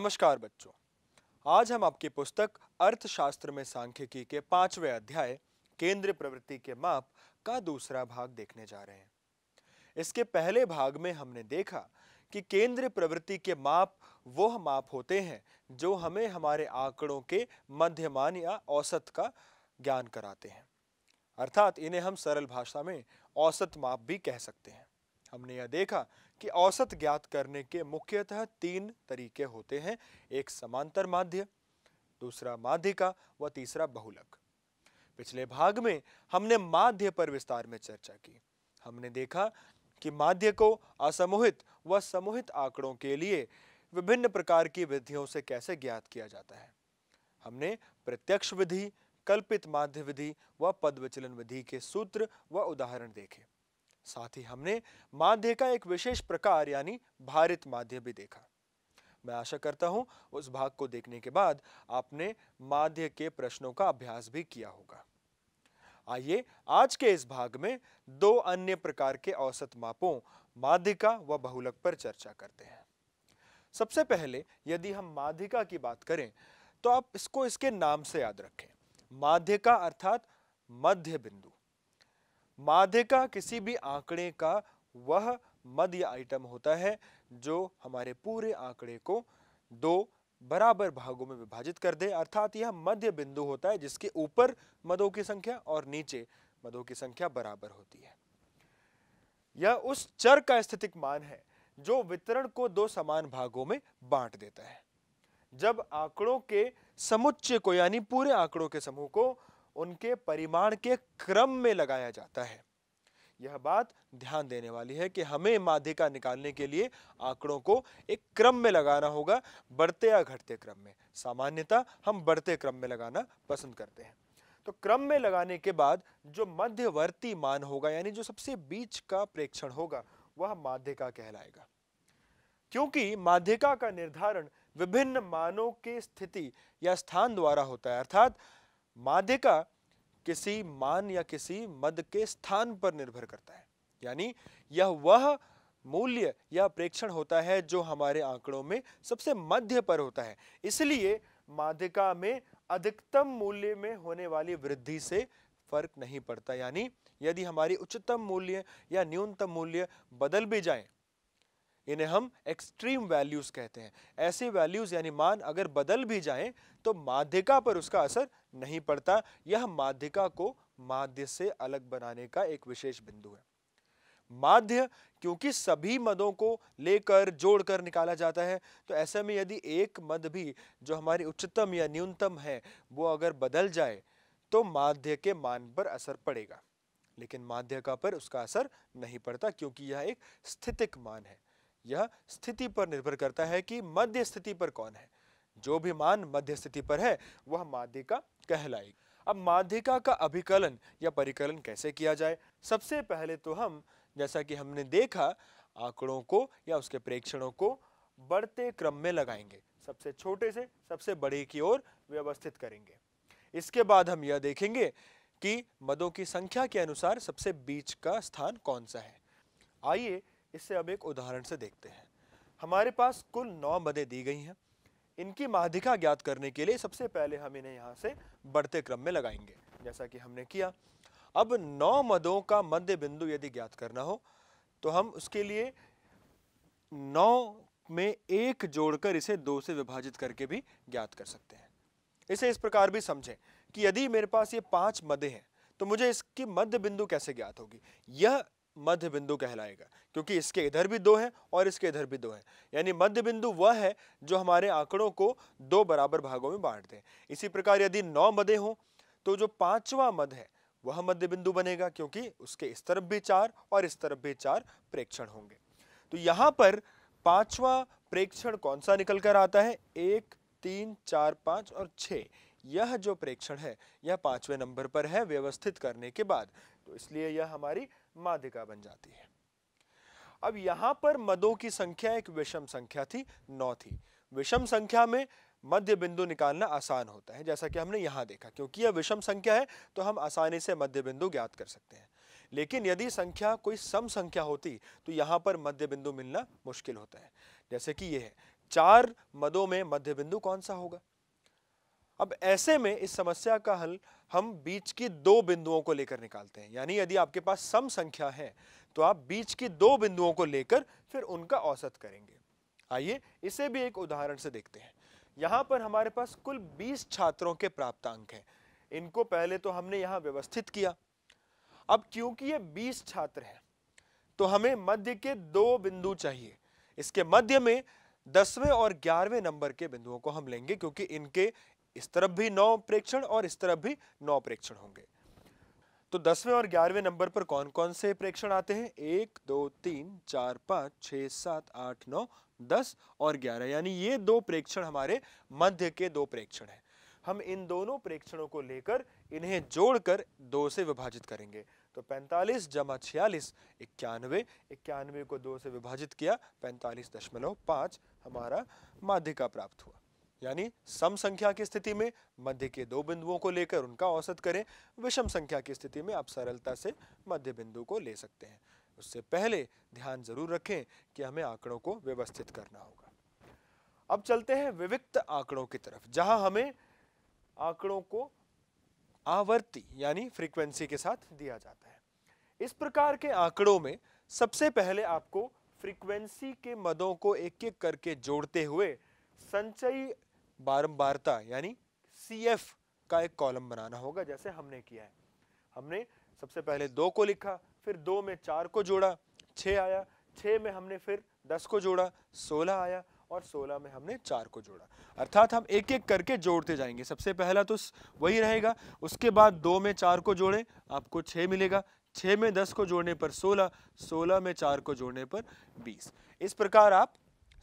नमस्कार बच्चों आज हम आपकी पुस्तक अर्थशास्त्र में सांख्यिकी के पांचवें अध्याय केंद्र प्रवृत्ति के माप का दूसरा भाग देखने जा रहे हैं इसके पहले भाग में हमने देखा कि केंद्र प्रवृत्ति के माप वो माप होते हैं जो हमें हमारे आंकड़ों के मध्यमान या औसत का ज्ञान कराते हैं अर्थात इन्हें हम सरल भाषा में औसत माप भी कह सकते हैं हमने यह देखा कि औसत ज्ञात करने के मुख्यतः तीन तरीके होते हैं एक समांतर माध्य दूसरा माध्यिका व तीसरा बहुलक पिछले भाग में हमने माध्य पर विस्तार में चर्चा की हमने देखा कि माध्य को असमूहित व समूहित आंकड़ों के लिए विभिन्न प्रकार की विधियों से कैसे ज्ञात किया जाता है हमने प्रत्यक्ष विधि कल्पित माध्य विधि व पद विचलन विधि के सूत्र व उदाहरण देखे साथ ही हमने माध्य का एक विशेष प्रकार यानी भारित माध्य भी देखा मैं आशा करता हूं उस भाग को देखने के बाद आपने माध्य के प्रश्नों का अभ्यास भी किया होगा आइए आज के इस भाग में दो अन्य प्रकार के औसत मापों माध्यिका व बहुलक पर चर्चा करते हैं सबसे पहले यदि हम माध्यिका की बात करें तो आप इसको इसके नाम से याद रखें माध्यिका अर्थात मध्य बिंदु माध्य का किसी भी आंकड़े का वह मध्य आइटम होता है जो हमारे पूरे आंकड़े को दो बराबर भागों में विभाजित कर दे अर्थात यह मध्य बिंदु होता है जिसके ऊपर मदों की संख्या और नीचे मदों की संख्या बराबर होती है यह उस चर का स्थितिक मान है जो वितरण को दो समान भागों में बांट देता है जब आंकड़ों के समुच्चय को यानी पूरे आंकड़ों के समूह को उनके परिमाण के क्रम में लगाया जाता है यह बात ध्यान देने वाली है कि हमें माध्यिका निकालने के लिए आंकड़ों को एक क्रम में लगाना होगा बढ़ते या घटते क्रम में सामान्यतः हम बढ़ते क्रम में लगाना पसंद करते हैं तो क्रम में लगाने के बाद जो मध्यवर्ती मान होगा यानी जो सबसे बीच का प्रेक्षण होगा वह माध्यिका कहलाएगा क्योंकि माध्यिका का निर्धारण विभिन्न मानों की स्थिति या स्थान द्वारा होता है अर्थात माध्यिका किसी मान या किसी मद के स्थान पर निर्भर करता है यानी यह वह मूल्य या प्रेक्षण होता है जो हमारे आंकड़ों में सबसे मध्य पर होता है इसलिए माध्यिका में अधिकतम मूल्य में होने वाली वृद्धि से फर्क नहीं पड़ता यानी यदि हमारी उच्चतम मूल्य या न्यूनतम मूल्य बदल भी जाए इन्हें हम एक्सट्रीम वैल्यूज़ कहते हैं ऐसे वैल्यूज़ यानी मान अगर बदल भी जाएं तो माध्यिका पर उसका असर नहीं पड़ता यह माध्यिका को माध्य से अलग बनाने का एक विशेष बिंदु है माध्य क्योंकि सभी मदों को लेकर जोड़कर निकाला जाता है तो ऐसे में यदि एक मद भी जो हमारी उच्चतम या न्यूनतम है वो अगर बदल जाए तो माध्य के मान पर असर पड़ेगा लेकिन माध्यिका पर उसका असर नहीं पड़ता क्योंकि यह एक स्थितिक मान है यह स्थिति पर निर्भर करता है कि मध्य स्थिति पर कौन है जो भी मान मध्य स्थिति पर है वह माध्यिका कहलाएगी अब माध्यिका का अभिकलन या परिकलन कैसे किया जाए सबसे पहले तो हम जैसा कि हमने देखा आंकड़ों को या उसके प्रेक्षणों को बढ़ते क्रम में लगाएंगे सबसे छोटे से सबसे बड़े की ओर व्यवस्थित करेंगे इसके बाद हम यह देखेंगे कि मदों की संख्या के अनुसार सबसे बीच का स्थान कौन सा है आइए इसे अब एक उदाहरण से देखते हैं हमारे पास कुल नौ मदें दी गई हैं इनकी माधिका ज्ञात करने के लिए सबसे पहले हम इन्हें यहाँ से बढ़ते क्रम में लगाएंगे जैसा कि हमने किया अब नौ मदों का मध्य बिंदु यदि ज्ञात करना हो तो हम उसके लिए नौ में एक जोड़कर इसे दो से विभाजित करके भी ज्ञात कर सकते हैं इसे इस प्रकार भी समझें कि यदि मेरे पास ये पांच मदे हैं तो मुझे इसकी मध्य बिंदु कैसे ज्ञात होगी यह मध्य बिंदु कहलाएगा क्योंकि इसके इधर भी दो हैं और इसके इधर भी दो हैं यानी मध्य बिंदु वह है जो हमारे आंकड़ों को दो बराबर भागों में बांट दें इसी प्रकार यदि नौ मदे हों तो जो पांचवा मध है वह मध्य बिंदु बनेगा क्योंकि उसके इस तरफ भी चार और इस तरफ भी चार प्रेक्षण होंगे तो यहाँ पर पांचवा प्रेक्षण कौन सा निकल कर आता है एक तीन चार पाँच और छः यह जो प्रेक्षण है यह पांचवें नंबर पर है व्यवस्थित करने के बाद तो इसलिए यह हमारी मादिका बन जाती है अब यहां पर मदों की संख्या एक विषम संख्या थी नौ थी विषम संख्या में मध्य बिंदु निकालना आसान होता है जैसा कि हमने यहां देखा क्योंकि यह विषम संख्या है तो हम आसानी से मध्य बिंदु ज्ञात कर सकते हैं लेकिन यदि संख्या कोई सम संख्या होती तो यहां पर मध्य बिंदु मिलना मुश्किल होता है जैसे कि यह है चार मदों में मध्य बिंदु कौन सा होगा अब ऐसे में इस समस्या का हल हम बीच की दो बिंदुओं को लेकर निकालते हैं यानी यदि आपके पास सम संख्या है तो आप बीच की दो बिंदुओं को लेकर फिर उनका औसत करेंगे आइए इसे भी एक उदाहरण से देखते हैं यहाँ पर हमारे पास कुल 20 छात्रों के प्राप्तांक हैं इनको पहले तो हमने यहाँ व्यवस्थित किया अब क्योंकि ये 20 छात्र हैं तो हमें मध्य के दो बिंदु चाहिए इसके मध्य में दसवें और ग्यारहवें नंबर के बिंदुओं को हम लेंगे क्योंकि इनके इस तरफ भी नौ प्रेक्षण और इस तरफ भी नौ प्रेक्षण होंगे तो दसवें और ग्यारहवें नंबर पर कौन कौन से प्रेक्षण आते हैं एक दो तीन चार पाँच छः सात आठ नौ दस और ग्यारह यानी ये दो प्रेक्षण हमारे मध्य के दो प्रेक्षण हैं हम इन दोनों प्रेक्षणों को लेकर इन्हें जोड़कर दो से विभाजित करेंगे तो पैंतालीस जमा छियालीस इक्यानवे इक्यानवे को दो से विभाजित किया पैंतालीस दशमलव पाँच हमारा माध्यिका प्राप्त हुआ यानी सम संख्या की स्थिति में मध्य के दो बिंदुओं को लेकर उनका औसत करें विषम संख्या की स्थिति में आप सरलता से मध्य बिंदु को ले सकते हैं उससे पहले ध्यान जरूर रखें कि हमें आंकड़ों को व्यवस्थित करना होगा अब चलते हैं विविक्त आंकड़ों की तरफ जहां हमें आंकड़ों को आवर्ती यानी फ्रीक्वेंसी के साथ दिया जाता है इस प्रकार के आंकड़ों में सबसे पहले आपको फ्रीक्वेंसी के मदों को एक एक करके जोड़ते हुए संचयी बारंबारता यानी सी एफ का एक कॉलम बनाना होगा जैसे हमने किया है हमने सबसे पहले दो को लिखा फिर दो में चार को जोड़ा छ आया छ में हमने फिर दस को जोड़ा सोलह आया और सोलह में हमने चार को जोड़ा अर्थात हम एक एक करके जोड़ते जाएंगे सबसे पहला तो वही रहेगा उसके बाद दो में चार को जोड़े आपको छ मिलेगा छ में दस को जोड़ने पर सोलह सोलह में चार को जोड़ने पर बीस इस प्रकार आप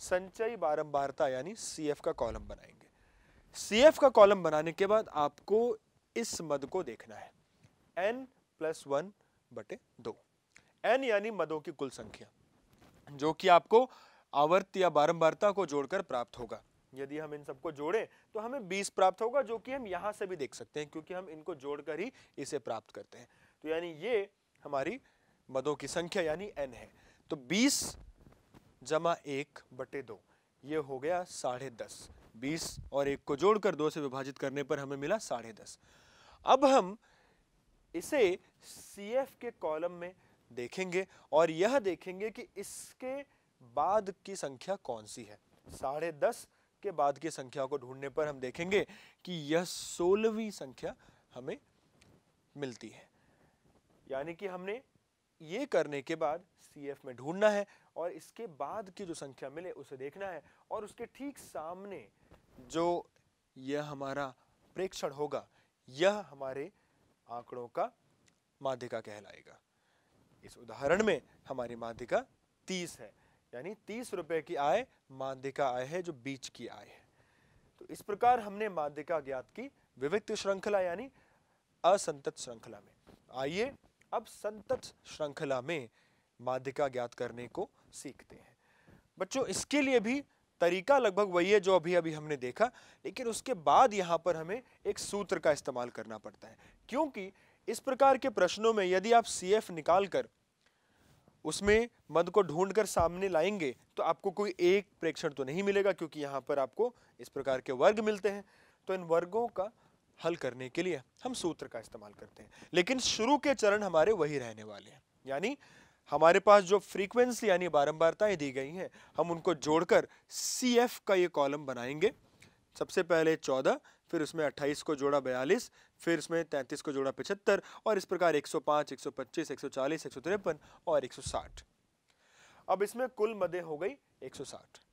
संचयी बारंबारता यानी सी का कॉलम बनाएंगे सी एफ का कॉलम बनाने के बाद आपको इस मद को देखना है एन प्लस वन बटे दो एन यानी मदों की कुल संख्या जो कि आपको आवर्त या बारंबारता को जोड़कर प्राप्त होगा यदि हम इन सबको जोड़े तो हमें 20 प्राप्त होगा जो कि हम यहां से भी देख सकते हैं क्योंकि हम इनको जोड़कर ही इसे प्राप्त करते हैं तो यानी ये हमारी मदों की संख्या यानी एन है तो 20 जमा एक बटे दो ये हो गया साढ़े दस बीस और एक को जोड़कर दो से विभाजित करने पर हमें मिला साढ़े दस अब हम इसे सी एफ के कॉलम में देखेंगे और यह देखेंगे कि इसके बाद की संख्या कौन सी है साढ़े दस के बाद की संख्या को ढूंढने पर हम देखेंगे कि यह सोलहवीं संख्या हमें मिलती है यानी कि हमने ये करने के बाद सी एफ में ढूंढना है और इसके बाद की जो संख्या मिले उसे देखना है और उसके ठीक सामने जो यह हमारा प्रेक्षण होगा यह हमारे आंकड़ों का माध्यिका कहलाएगा इस उदाहरण में हमारी माध्यिका तीस है यानी तीस रुपए की आय माध्यिका आय है जो बीच की आय है तो इस प्रकार हमने माध्यिका ज्ञात की विविध श्रृंखला यानी असंतत श्रृंखला में आइए अब संतत श्रृंखला में माध्यिका ज्ञात करने को सीखते हैं बच्चों इसके लिए भी तरीका लगभग वही है जो अभी अभी हमने देखा लेकिन उसके बाद यहाँ पर हमें एक सूत्र का इस्तेमाल करना पड़ता है क्योंकि इस प्रकार के प्रश्नों में यदि आप सी एफ निकाल कर उसमें मद को ढूंढ कर सामने लाएंगे तो आपको कोई एक प्रेक्षण तो नहीं मिलेगा क्योंकि यहाँ पर आपको इस प्रकार के वर्ग मिलते हैं तो इन वर्गों का हल करने के लिए हम सूत्र का इस्तेमाल करते हैं लेकिन शुरू के चरण हमारे वही रहने वाले हैं यानी हमारे पास जो फ्रीक्वेंसी यानी बारंबारताएं दी गई हैं हम उनको जोड़कर सी एफ का ये कॉलम बनाएंगे सबसे पहले चौदह फिर उसमें अट्ठाईस को जोड़ा बयालीस फिर उसमें तैंतीस को जोड़ा पचहत्तर और इस प्रकार एक सौ पाँच एक सौ पच्चीस एक सौ चालीस एक सौ तिरपन और एक सौ साठ अब इसमें कुल मदें हो गई एक सौ साठ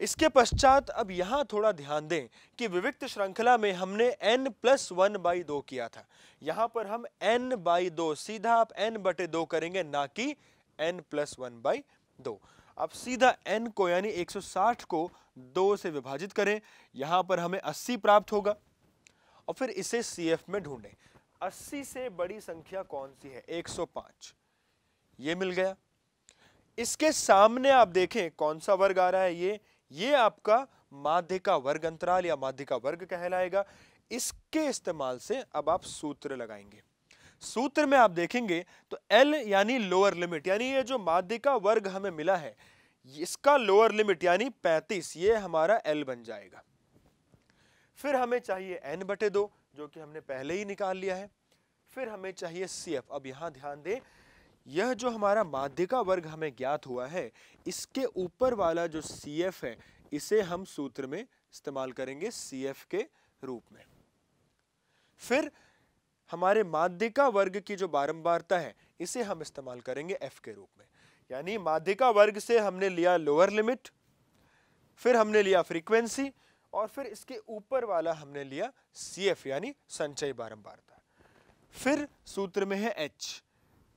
इसके पश्चात अब यहाँ थोड़ा ध्यान दें कि विविक्त श्रृंखला में हमने n प्लस वन बाई दो किया था यहाँ पर हम n बाई दो सीधा आप n बटे दो करेंगे ना कि n प्लस वन बाई दो अब सीधा n को यानी 160 को दो से विभाजित करें यहाँ पर हमें 80 प्राप्त होगा और फिर इसे सी में ढूंढें 80 से बड़ी संख्या कौन सी है 105 ये मिल गया इसके सामने आप देखें कौन सा वर्ग आ रहा है ये ये आपका माध्यिका वर्ग अंतराल या माध्यिका वर्ग कहलाएगा इसके इस्तेमाल से अब आप सूत्र लगाएंगे सूत्र में आप देखेंगे तो L यानी लोअर लिमिट यानी ये जो माध्यिका वर्ग हमें मिला है इसका लोअर लिमिट यानी 35 ये हमारा L बन जाएगा फिर हमें चाहिए एन बटे दो जो कि हमने पहले ही निकाल लिया है फिर हमें चाहिए सी एफ अब यहां ध्यान दें यह जो हमारा माध्यिका वर्ग हमें ज्ञात हुआ है इसके ऊपर वाला जो सी एफ है इसे हम सूत्र में इस्तेमाल करेंगे सी एफ के रूप में फिर हमारे माध्यिका वर्ग की जो बारंबारता है इसे हम इस्तेमाल करेंगे एफ के रूप में यानी माध्यिका वर्ग से हमने लिया लोअर लिमिट फिर हमने लिया फ्रीक्वेंसी और फिर इसके ऊपर वाला हमने लिया सी एफ यानी संचय बारंबारता फिर सूत्र में है एच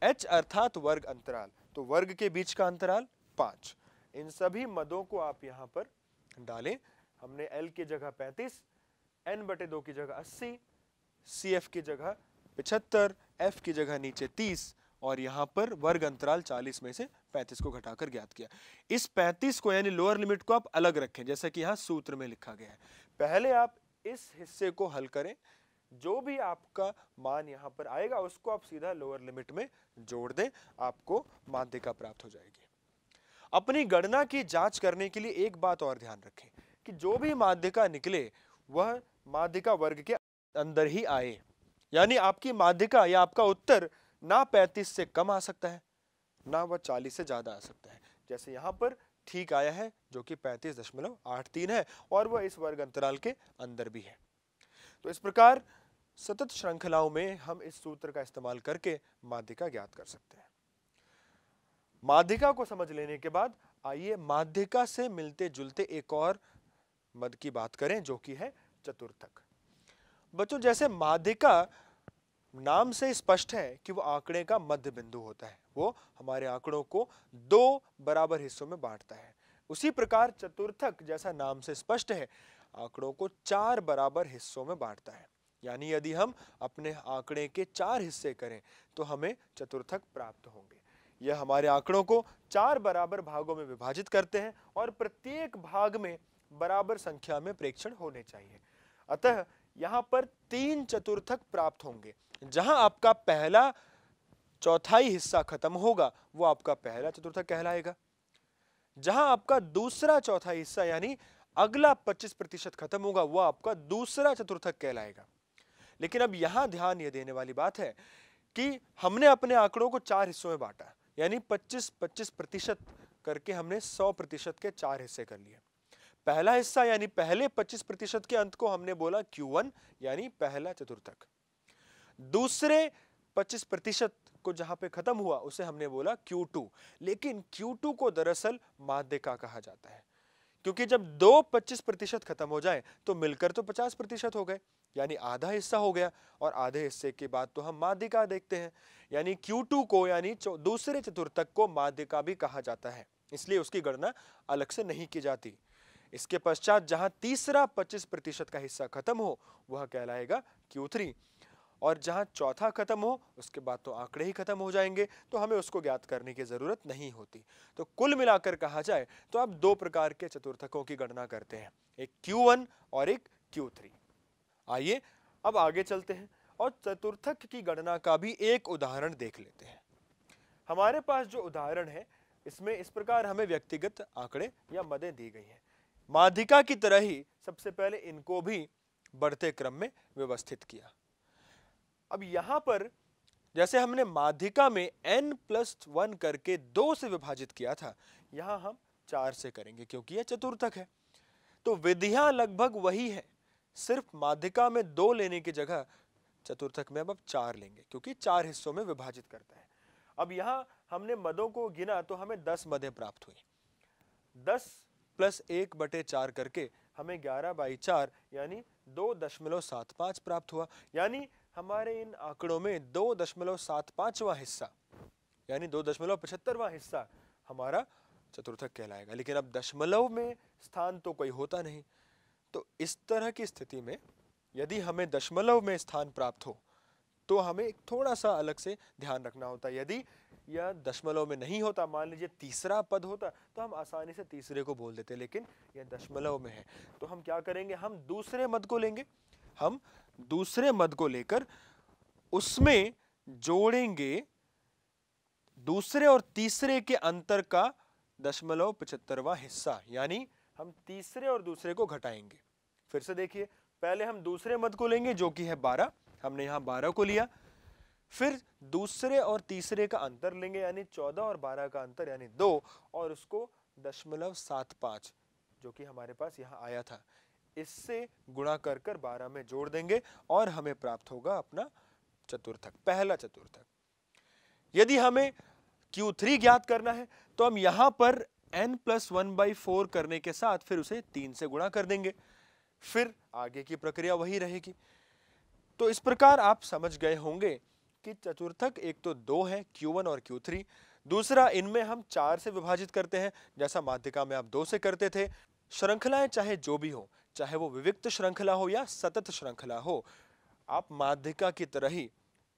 एच अर्थात वर्ग अंतराल तो वर्ग के बीच का अंतराल पांच इन सभी मदों को आप यहां पर डालें हमने एल की जगह पैंतीस एन बटे दो की जगह अस्सी सी एफ की जगह पिछहत्तर एफ की जगह नीचे तीस और यहां पर वर्ग अंतराल चालीस में से पैंतीस को घटाकर ज्ञात किया इस पैंतीस को यानी लोअर लिमिट को आप अलग रखें जैसा कि यहां सूत्र में लिखा गया है पहले आप इस हिस्से को हल करें जो भी आपका मान यहाँ पर आएगा उसको आप सीधा लोअर लिमिट में जोड़ दें आपको माध्यिका प्राप्त हो जाएगी अपनी गणना की जांच करने के लिए एक बात और ध्यान रखें कि जो भी माध्यिका निकले वह माध्यिका वर्ग के अंदर ही आए यानी आपकी माध्यिका या आपका उत्तर ना पैंतीस से कम आ सकता है ना वह चालीस से ज़्यादा आ सकता है जैसे यहाँ पर ठीक आया है जो कि पैंतीस दशमलव आठ तीन है और वह इस वर्ग अंतराल के अंदर भी है तो इस प्रकार सतत श्रृंखलाओं में हम इस सूत्र का इस्तेमाल करके माध्यिका ज्ञात कर सकते हैं माध्यिका को समझ लेने के बाद आइए माध्यिका से मिलते जुलते एक और मद की बात करें जो कि है चतुर्थक बच्चों जैसे माध्यिका नाम से स्पष्ट है कि वो आंकड़े का मध्य बिंदु होता है वो हमारे आंकड़ों को दो बराबर हिस्सों में बांटता है उसी प्रकार चतुर्थक जैसा नाम से स्पष्ट है आंकड़ों को चार बराबर हिस्सों में बांटता है यानी यदि हम अपने आंकड़े के चार हिस्से करें तो हमें चतुर्थक प्राप्त होंगे यह हमारे आंकड़ों को चार बराबर भागों में विभाजित करते हैं और प्रत्येक भाग में बराबर संख्या में प्रेक्षण होने चाहिए अतः यहाँ पर तीन चतुर्थक प्राप्त होंगे जहाँ आपका पहला चौथाई हिस्सा खत्म होगा वो आपका पहला चतुर्थक कहलाएगा जहां आपका दूसरा चौथा हिस्सा यानी अगला 25 प्रतिशत खत्म होगा वह आपका दूसरा चतुर्थक कहलाएगा लेकिन अब यहाँ ध्यान ये देने वाली बात है कि हमने अपने आंकड़ों को चार हिस्सों में बांटा यानी 25-25 प्रतिशत करके हमने 100 प्रतिशत के चार हिस्से कर लिए पहला हिस्सा यानी पहले 25 प्रतिशत के अंत को हमने बोला Q1 यानी पहला चतुर्थक दूसरे 25 प्रतिशत को जहां पे खत्म हुआ उसे हमने बोला Q2 लेकिन Q2 को दरअसल माध्यिका कहा जाता है क्योंकि जब दो पच्चीस प्रतिशत खत्म हो जाए तो मिलकर तो पचास प्रतिशत हो गए यानी आधा हिस्सा हो गया और आधे हिस्से के बाद तो हम माध्यिका देखते हैं यानी Q2 को यानी दूसरे चतुर्थक को माध्यिका भी कहा जाता है इसलिए उसकी गणना अलग से नहीं की जाती इसके पश्चात जहां तीसरा पच्चीस प्रतिशत का हिस्सा खत्म हो वह कहलाएगा थ्री और जहाँ चौथा ख़त्म हो उसके बाद तो आंकड़े ही ख़त्म हो जाएंगे तो हमें उसको ज्ञात करने की ज़रूरत नहीं होती तो कुल मिलाकर कहा जाए तो आप दो प्रकार के चतुर्थकों की गणना करते हैं एक Q1 और एक Q3 आइए अब आगे चलते हैं और चतुर्थक की गणना का भी एक उदाहरण देख लेते हैं हमारे पास जो उदाहरण है इसमें इस प्रकार हमें व्यक्तिगत आंकड़े या मदें दी गई हैं माधिका की तरह ही सबसे पहले इनको भी बढ़ते क्रम में व्यवस्थित किया अब यहां पर जैसे हमने माध्यिका में एन प्लस वन करके दो से विभाजित किया था यहां हम चार से करेंगे क्योंकि यह चतुर्थक है तो विधिया लगभग वही है सिर्फ माध्यिका में दो लेने की जगह चतुर्थक में अब अब चार लेंगे क्योंकि चार हिस्सों में विभाजित करता है अब यहां हमने मदों को गिना तो हमें दस मदे प्राप्त हुई दस प्लस एक बटे चार करके हमें ग्यारह बाई चार यानी दो दशमलव सात पांच प्राप्त हुआ यानी हमारे इन आंकड़ों में दो दशमलव सात पांचवा हिस्सा यानी दो दशमलव पचहत्तरवा हिस्सा हमारा चतुर्थक कहलाएगा लेकिन अब दशमलव में स्थान तो कोई होता नहीं तो इस तरह की स्थिति में यदि हमें दशमलव में स्थान प्राप्त हो तो हमें थोड़ा सा अलग से ध्यान रखना होता यदि यह दशमलव में नहीं होता मान लीजिए तीसरा पद होता तो हम आसानी से तीसरे को बोल देते लेकिन यह दशमलव में है तो हम क्या करेंगे हम दूसरे मद को लेंगे हम दूसरे मद को लेकर उसमें जोड़ेंगे दूसरे और तीसरे के अंतर का दशमलव पचहत्तरवा हिस्सा यानी हम तीसरे और दूसरे को घटाएंगे फिर से देखिए पहले हम दूसरे मद को लेंगे जो कि है बारह हमने यहां बारह को लिया फिर दूसरे और तीसरे का अंतर लेंगे यानी चौदह और बारह का अंतर यानी दो और उसको दशमलव सात पांच जो कि हमारे पास यहाँ आया था इससे गुणा कर कर बारह में जोड़ देंगे और हमें प्राप्त होगा अपना चतुर्थक पहला चतुर्थक यदि हमें Q3 ज्ञात करना है तो हम यहां पर n plus one by four करने के साथ फिर उसे तीन से गुणा कर देंगे फिर आगे की प्रक्रिया वही रहेगी तो इस प्रकार आप समझ गए होंगे कि चतुर्थक एक तो दो है Q1 और Q3 दूसरा इनमें हम चार से विभाजित करते हैं जैसा माध्यिका में आप दो से करते थे श्रृंखलाएं चाहे जो भी हो चाहे वो विविक्त श्रृंखला हो या सतत श्रृंखला हो आप माध्यिका की तरह ही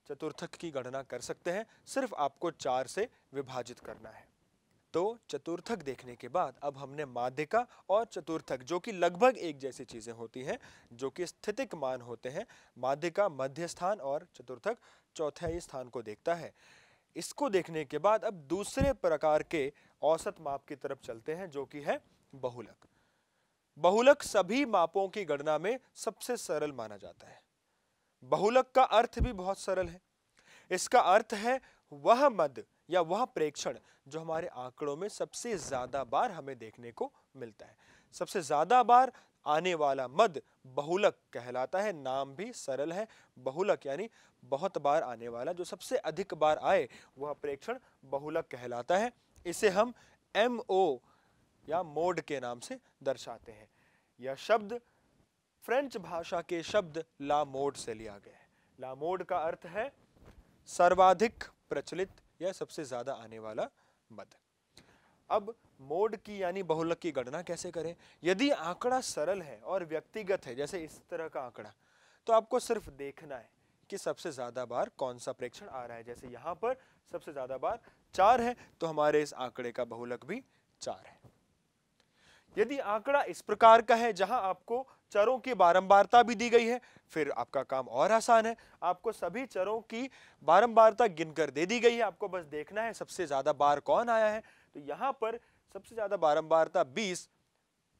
चतुर्थक की गणना कर सकते हैं सिर्फ आपको चार से विभाजित करना है तो चतुर्थक देखने के बाद अब हमने माध्यिका और चतुर्थक जो कि लगभग एक जैसी चीज़ें होती हैं जो कि स्थितिक मान होते हैं माध्यिका मध्य स्थान और चतुर्थक चौथे स्थान को देखता है इसको देखने के बाद अब दूसरे प्रकार के औसत माप की तरफ चलते हैं जो कि है बहुलक बहुलक सभी मापों की गणना में सबसे सरल माना जाता है बहुलक का अर्थ भी बहुत सरल है इसका अर्थ है वह मद या वह प्रेक्षण जो हमारे आंकड़ों में सबसे ज्यादा बार हमें देखने को मिलता है सबसे ज्यादा बार आने वाला मद बहुलक कहलाता है नाम भी सरल है बहुलक यानी बहुत बार आने वाला जो सबसे अधिक बार आए वह प्रेक्षण बहुलक कहलाता है इसे हम एम ओ या मोड के नाम से दर्शाते हैं यह शब्द फ्रेंच भाषा के शब्द लामोड से लिया गया है लामोड का अर्थ है सर्वाधिक प्रचलित या सबसे ज़्यादा आने वाला मद अब मोड की यानी बहुलक की गणना कैसे करें यदि आंकड़ा सरल है और व्यक्तिगत है जैसे इस तरह का आंकड़ा तो आपको सिर्फ देखना है कि सबसे ज़्यादा बार कौन सा प्रेक्षण आ रहा है जैसे यहाँ पर सबसे ज़्यादा बार चार है तो हमारे इस आंकड़े का बहुलक भी चार है यदि आंकड़ा इस प्रकार का है जहां आपको चरों की बारंबारता भी दी गई है फिर आपका काम और आसान है आपको सभी चरों की बारंबारता गिनकर दे दी गई है आपको बस देखना है सबसे ज़्यादा बार कौन आया है तो यहाँ पर सबसे ज़्यादा बारंबारता बीस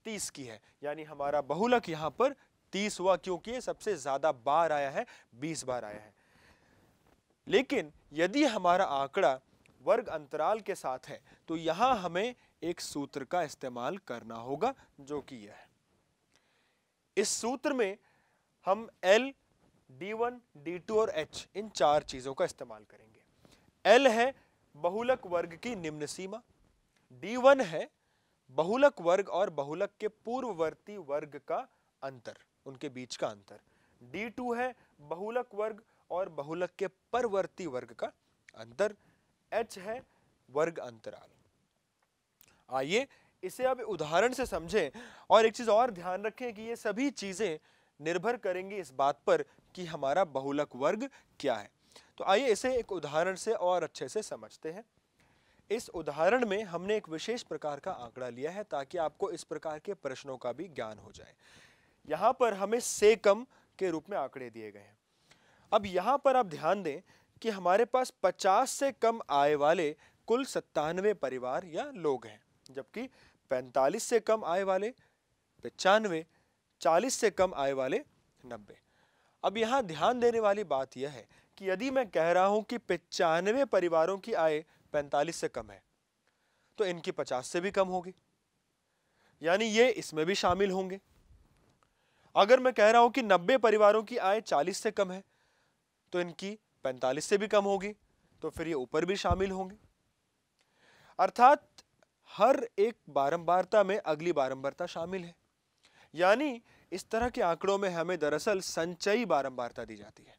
तीस की है यानी हमारा बहुलक यहाँ पर तीस हुआ क्योंकि सबसे ज़्यादा बार आया है बीस बार आया है लेकिन यदि हमारा आंकड़ा वर्ग अंतराल के साथ है तो यहाँ हमें एक सूत्र का इस्तेमाल करना होगा जो कि यह है इस सूत्र में हम L, D1, D2 और H इन चार चीज़ों का इस्तेमाल करेंगे L है बहुलक वर्ग की निम्न सीमा D1 है बहुलक वर्ग और बहुलक के पूर्ववर्ती वर्ग का अंतर उनके बीच का अंतर D2 है बहुलक वर्ग और बहुलक के परवर्ती वर्ग का अंतर H है वर्ग अंतराल आइए इसे आप उदाहरण से समझें और एक चीज़ और ध्यान रखें कि ये सभी चीज़ें निर्भर करेंगी इस बात पर कि हमारा बहुलक वर्ग क्या है तो आइए इसे एक उदाहरण से और अच्छे से समझते हैं इस उदाहरण में हमने एक विशेष प्रकार का आंकड़ा लिया है ताकि आपको इस प्रकार के प्रश्नों का भी ज्ञान हो जाए यहाँ पर हमें से कम के रूप में आंकड़े दिए गए हैं अब यहाँ पर आप ध्यान दें कि हमारे पास 50 से कम आय वाले कुल सत्तानवे परिवार या लोग हैं जबकि 45 से कम आय वाले पचानवे 40 से कम आय वाले 90 अब यहाँ ध्यान देने वाली बात यह है कि यदि मैं कह रहा हूँ कि पचानवे परिवारों की आय 45 से कम है तो इनकी 50 से भी कम होगी यानी ये इसमें भी शामिल होंगे अगर मैं कह रहा हूँ कि 90 परिवारों की आय 40 से कम है तो इनकी 45 से भी कम होगी तो फिर ये ऊपर भी शामिल होंगे अर्थात हर एक बारंबारता में अगली बारंबारता शामिल है यानी इस तरह के आंकड़ों में हमें दरअसल संचयी बारंबारता दी जाती है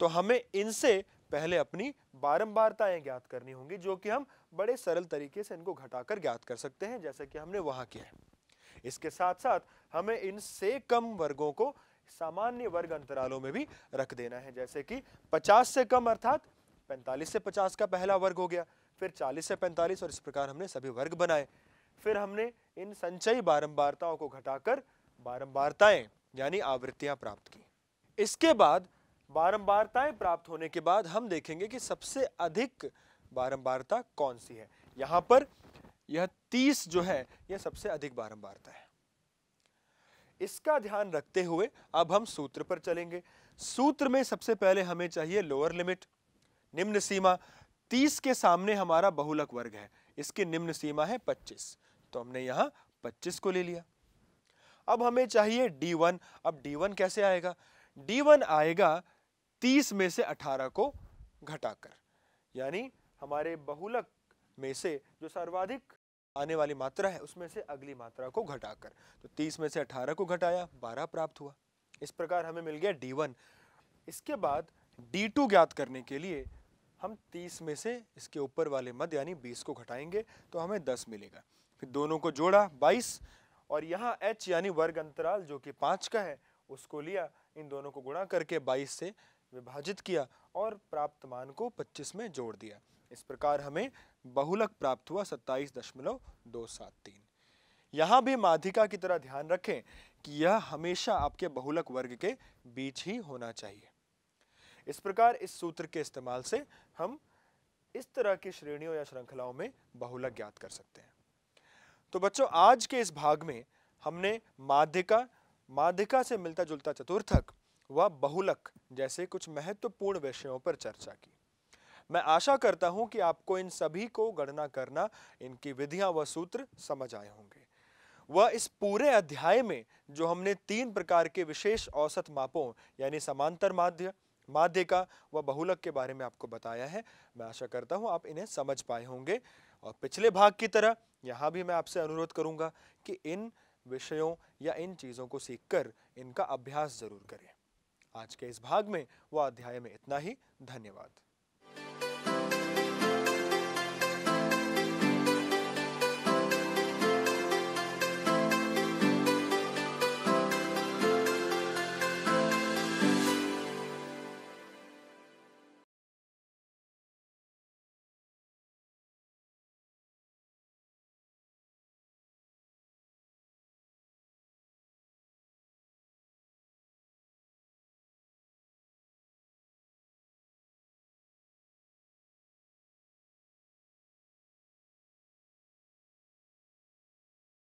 तो हमें इनसे पहले अपनी बारंबारताएं ज्ञात करनी होंगी जो कि हम बड़े सरल तरीके से इनको घटाकर ज्ञात कर सकते हैं जैसे कि हमने वहां किया है इसके साथ साथ हमें इनसे कम वर्गों को सामान्य वर्ग अंतरालों में भी रख देना है जैसे कि 50 से कम अर्थात 45 से 50 का पहला वर्ग हो गया फिर 40 से 45 और इस प्रकार हमने सभी वर्ग बनाए फिर हमने इन संचयी बारंबारताओं को घटाकर बारंबारताएं यानी आवृत्तियां प्राप्त की इसके बाद बारंबारताएं प्राप्त होने के बाद हम देखेंगे कि सबसे अधिक बारंबारता कौन सी है यहां पर यह तीस जो है यह सबसे अधिक बारंबारता है इसका ध्यान रखते हुए अब हम सूत्र पर चलेंगे सूत्र में सबसे पहले हमें चाहिए लोअर लिमिट निम्न सीमा तीस के सामने हमारा बहुलक वर्ग है इसकी निम्न सीमा है पच्चीस तो हमने यहाँ पच्चीस को ले लिया अब हमें चाहिए वन अब वन कैसे आएगा वन आएगा तीस में से अठारह को घटाकर यानी हमारे बहुलक में से जो सर्वाधिक आने वाली मात्रा है उसमें से अगली मात्रा को घटाकर तो तीस में से अठारह को घटाया बारह प्राप्त हुआ इस प्रकार हमें मिल गया डी वन इसके बाद डी टू ज्ञात करने के लिए हम 30 में से इसके ऊपर वाले मद यानी 20 को घटाएंगे तो हमें 10 मिलेगा फिर दोनों को जोड़ा 22 और यहाँ h यानी वर्ग अंतराल जो कि पाँच का है उसको लिया इन दोनों को गुणा करके 22 से विभाजित किया और प्राप्त मान को 25 में जोड़ दिया इस प्रकार हमें बहुलक प्राप्त हुआ सत्ताईस दशमलव दो सात तीन यहाँ भी माधिका की तरह ध्यान रखें कि यह हमेशा आपके बहुलक वर्ग के बीच ही होना चाहिए इस प्रकार इस सूत्र के इस्तेमाल से हम इस तरह की श्रेणियों या श्रृंखलाओं में बहुलक ज्ञात कर सकते हैं तो बच्चों आज के इस भाग में हमने माध्यिका माध्यिका से मिलता जुलता चतुर्थक व बहुलक जैसे कुछ महत्वपूर्ण विषयों पर चर्चा की मैं आशा करता हूं कि आपको इन सभी को गणना करना इनकी विधियां व सूत्र समझ आए होंगे वह इस पूरे अध्याय में जो हमने तीन प्रकार के विशेष औसत मापों यानी समांतर माध्य माध्य का व बहुलक के बारे में आपको बताया है मैं आशा करता हूँ आप इन्हें समझ पाए होंगे और पिछले भाग की तरह यहाँ भी मैं आपसे अनुरोध करूँगा कि इन विषयों या इन चीज़ों को सीखकर इनका अभ्यास ज़रूर करें आज के इस भाग में व अध्याय में इतना ही धन्यवाद